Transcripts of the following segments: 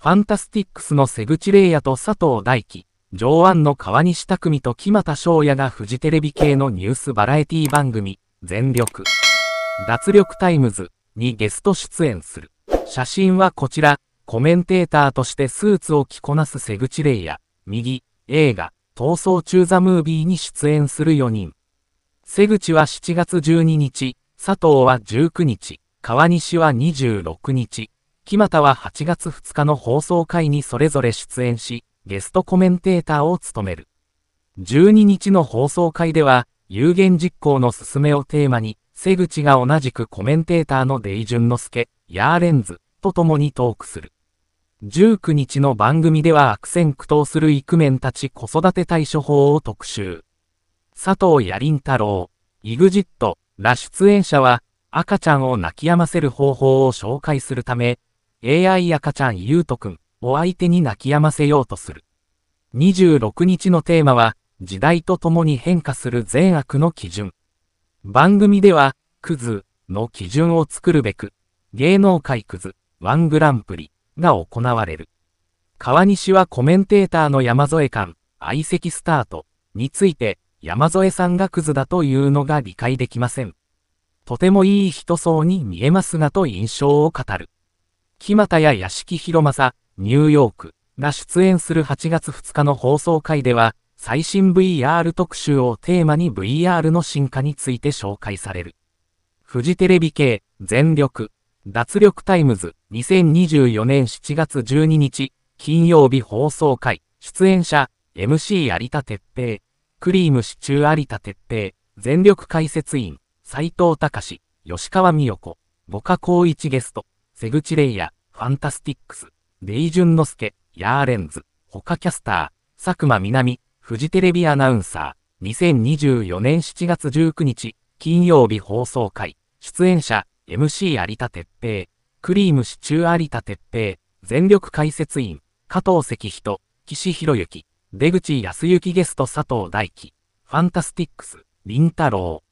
ファンタスティックスの瀬口玲也と佐藤大輝、上腕の川西拓海と木又翔也がフジテレビ系のニュースバラエティ番組、全力、脱力タイムズにゲスト出演する。写真はこちら、コメンテーターとしてスーツを着こなす瀬口玲也、右、映画、逃走中ザムービーに出演する4人。瀬口は7月12日、佐藤は19日、川西は26日。木又は8月2日の放送回にそれぞれ出演し、ゲストコメンテーターを務める。12日の放送回では、有言実行の勧めをテーマに、瀬口が同じくコメンテーターのデイジュンの助、ヤーレンズと共にトークする。19日の番組では悪戦苦闘するイクメンたち子育て対処法を特集。佐藤やりん太郎、イグジットら出演者は、赤ちゃんを泣き止ませる方法を紹介するため、AI 赤ちゃんゆうとくんを相手に泣き止ませようとする。26日のテーマは、時代とともに変化する善悪の基準。番組では、クズの基準を作るべく、芸能界クズワングランプリが行われる。川西はコメンテーターの山添館、相席スタートについて、山添さんがクズだというのが理解できません。とてもいい人そうに見えますがと印象を語る。木又や屋敷広正、ニューヨークが出演する8月2日の放送回では、最新 VR 特集をテーマに VR の進化について紹介される。フジテレビ系、全力、脱力タイムズ、2024年7月12日、金曜日放送回、出演者、MC 有田哲平、クリームシチュー有田哲平、全力解説員、斉藤隆、吉川美代子、五加光一ゲスト。セグチレイヤ、ファンタスティックス、デイジュンのスケ、ヤーレンズ、他キャスター、佐久間みなみ、フジテレビアナウンサー、2024年7月19日、金曜日放送会、出演者、MC 有田哲平、クリームシチュー有田哲平、全力解説員、加藤関人、岸博之、出口康之ゲスト佐藤大輝、ファンタスティックス、林太郎、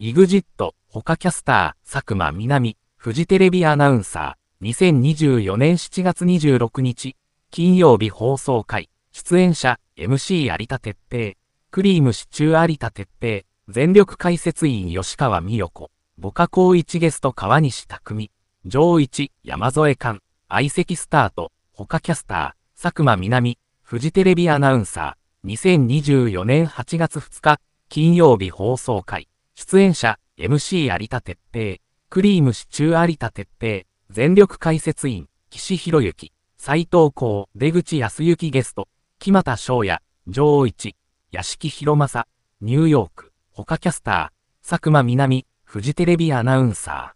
イグジット、他キャスター、佐久間みなみ、フジテレビアナウンサー、2024年7月26日、金曜日放送会、出演者、MC 有田哲平、クリームシチュー有田哲平、全力解説員吉川美代子、母家光一ゲスト川西匠、上一、山添寛、相席スタート、他キャスター、佐久間南、フジテレビアナウンサー、2024年8月2日、金曜日放送会、出演者、MC 有田哲平、クリームシチュー有田徹平、全力解説員、岸博之、斎藤幸、出口康之ゲスト、木又翔也、上一、屋敷博正、ニューヨーク、他キャスター、佐久間南、フジテレビアナウンサー。